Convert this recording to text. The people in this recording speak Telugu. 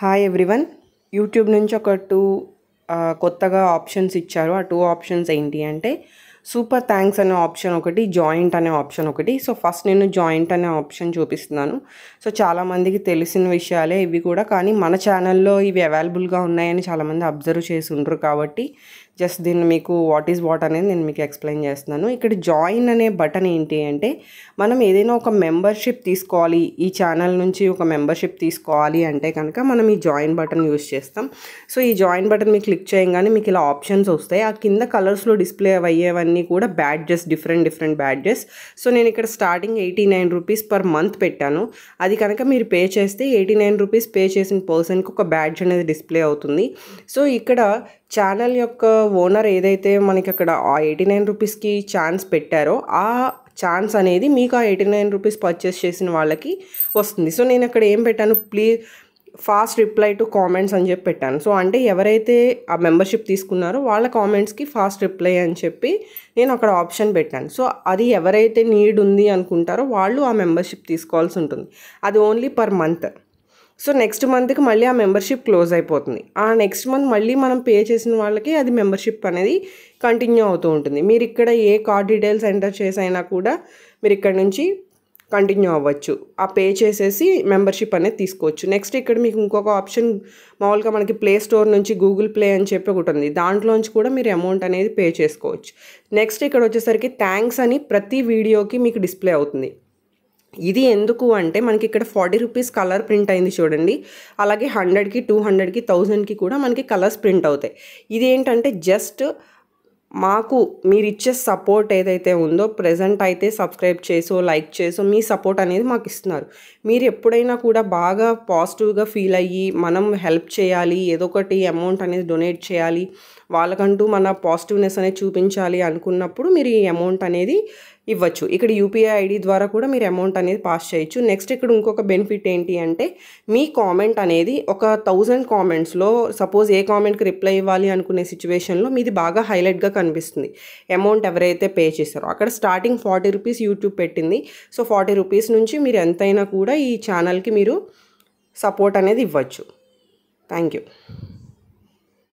హాయ్ ఎవ్రీవన్ యూట్యూబ్ నుంచి ఒక టూ కొత్తగా ఆప్షన్స్ ఇచ్చారు ఆ టూ ఆప్షన్స్ ఏంటి అంటే సూపర్ థ్యాంక్స్ అనే ఆప్షన్ ఒకటి జాయింట్ అనే ఆప్షన్ ఒకటి సో ఫస్ట్ నేను జాయింట్ అనే ఆప్షన్ చూపిస్తున్నాను సో చాలామందికి తెలిసిన విషయాలే ఇవి కూడా కానీ మన ఛానల్లో ఇవి అవైలబుల్గా ఉన్నాయని చాలామంది అబ్జర్వ్ చేసి ఉండరు కాబట్టి జస్ట్ దీన్ని మీకు వాట్ ఈజ్ వాట్ అనేది నేను మీకు ఎక్స్ప్లెయిన్ చేస్తున్నాను ఇక్కడ జాయిన్ అనే బటన్ ఏంటి అంటే మనం ఏదైనా ఒక మెంబర్షిప్ తీసుకోవాలి ఈ ఛానల్ నుంచి ఒక మెంబర్షిప్ తీసుకోవాలి అంటే కనుక మనం ఈ జాయిన్ బటన్ యూస్ చేస్తాం సో ఈ జాయిన్ బటన్ మీకు క్లిక్ చేయగానే మీకు ఇలా ఆప్షన్స్ వస్తాయి ఆ కింద కలర్స్లో డిస్ప్లే అయ్యేవన్నీ కూడా badges different different badges so నేను ఇక్కడ starting eighty nine rupees per month పెట్టాను అది కనుక మీరు పే చేస్తే ఎయిటీ నైన్ రూపీస్ పే చేసిన పర్సన్కి ఒక బ్యాడ్జ్ అనేది డిస్ప్లే అవుతుంది సో ఇక్కడ ఛానల్ యొక్క ఓనర్ ఏదైతే మనకి అక్కడ ఆ ఎయిటీ నైన్ రూపీస్కి ఛాన్స్ పెట్టారో ఆ ఛాన్స్ అనేది మీకు ఆ ఎయిటీ నైన్ రూపీస్ పర్చేస్ చేసిన వాళ్ళకి వస్తుంది సో నేను అక్కడ ఏం పెట్టాను please fast reply to comments అని చెప్పి పెట్టాను సో అంటే ఎవరైతే ఆ మెంబర్షిప్ తీసుకున్నారో వాళ్ళ కామెంట్స్కి ఫాస్ట్ రిప్లై అని చెప్పి నేను అక్కడ ఆప్షన్ పెట్టాను సో అది ఎవరైతే నీడ్ ఉంది అనుకుంటారో వాళ్ళు ఆ మెంబర్షిప్ తీసుకోవాల్సి ఉంటుంది అది only per month so next మంత్కి మళ్ళీ ఆ మెంబర్షిప్ క్లోజ్ అయిపోతుంది ఆ నెక్స్ట్ మంత్ మళ్ళీ మనం పే చేసిన వాళ్ళకి అది మెంబర్షిప్ అనేది కంటిన్యూ అవుతూ ఉంటుంది మీరు ఇక్కడ ఏ కార్డ్ డీటెయిల్స్ ఎంటర్ చేసైనా కూడా మీరు ఇక్కడ నుంచి కంటిన్యూ అవ్వచ్చు ఆ పే చేసేసి మెంబర్షిప్ అనేది తీసుకోవచ్చు నెక్స్ట్ ఇక్కడ మీకు ఇంకొక ఆప్షన్ మామూలుగా మనకి ప్లే స్టోర్ నుంచి గూగుల్ ప్లే అని చెప్పి ఒకటి ఉంది దాంట్లోంచి కూడా మీరు అమౌంట్ అనేది పే చేసుకోవచ్చు నెక్స్ట్ ఇక్కడ వచ్చేసరికి థ్యాంక్స్ అని ప్రతి వీడియోకి మీకు డిస్ప్లే అవుతుంది ఇది ఎందుకు అంటే మనకి ఇక్కడ ఫార్టీ రూపీస్ కలర్ ప్రింట్ అయింది చూడండి అలాగే హండ్రెడ్కి టూ హండ్రెడ్కి థౌజండ్కి కూడా మనకి కలర్స్ ప్రింట్ అవుతాయి ఇది ఏంటంటే జస్ట్ మాకు మీరు ఇచ్చే సపోర్ట్ ఏదైతే ఉందో ప్రజెంట్ అయితే సబ్స్క్రైబ్ చేసో లైక్ చేసో మీ సపోర్ట్ అనేది మాకు ఇస్తున్నారు మీరు ఎప్పుడైనా కూడా బాగా పాజిటివ్గా ఫీల్ అయ్యి మనం హెల్ప్ చేయాలి ఏదో ఒకటి అమౌంట్ అనేది డొనేట్ చేయాలి వాళ్ళకంటూ మన పాజిటివ్నెస్ అనేది చూపించాలి అనుకున్నప్పుడు మీరు ఈ అమౌంట్ అనేది ఇవ్వచ్చు ఇక్కడ యూపీఐ ఐడి ద్వారా కూడా మీరు అమౌంట్ అనేది పాస్ చేయొచ్చు నెక్స్ట్ ఇక్కడ ఇంకొక బెనిఫిట్ ఏంటి అంటే మీ కామెంట్ అనేది ఒక థౌజండ్ కామెంట్స్లో సపోజ్ ఏ కామెంట్కి రిప్లై ఇవ్వాలి అనుకునే సిచ్యువేషన్లో మీది బాగా హైలైట్గా కనిపిస్తుంది అమౌంట్ ఎవరైతే పే చేశారో అక్కడ స్టార్టింగ్ ఫార్టీ రూపీస్ యూట్యూబ్ పెట్టింది సో ఫార్టీ రూపీస్ నుంచి మీరు ఎంతైనా కూడా ఈ ఛానల్కి మీరు సపోర్ట్ అనేది ఇవ్వచ్చు థ్యాంక్ యూ